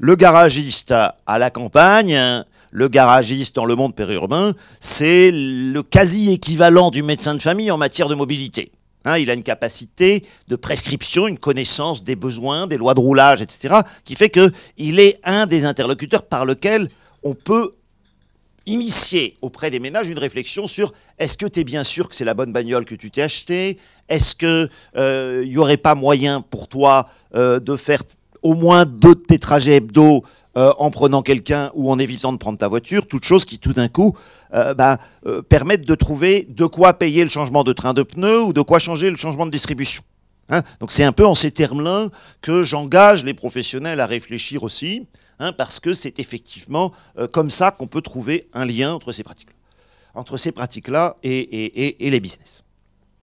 Le garagiste à la campagne, hein, le garagiste dans le monde périurbain, c'est le quasi-équivalent du médecin de famille en matière de mobilité. Hein, il a une capacité de prescription, une connaissance des besoins, des lois de roulage, etc., qui fait qu'il est un des interlocuteurs par lequel on peut initier auprès des ménages une réflexion sur est-ce que tu es bien sûr que c'est la bonne bagnole que tu t'es achetée Est-ce qu'il n'y euh, aurait pas moyen pour toi euh, de faire au moins deux de tes trajets hebdo euh, en prenant quelqu'un ou en évitant de prendre ta voiture, toutes choses qui tout d'un coup euh, bah, euh, permettent de trouver de quoi payer le changement de train de pneus ou de quoi changer le changement de distribution. Hein. Donc c'est un peu en ces termes-là que j'engage les professionnels à réfléchir aussi, hein, parce que c'est effectivement comme ça qu'on peut trouver un lien entre ces pratiques-là, entre ces pratiques-là et les business.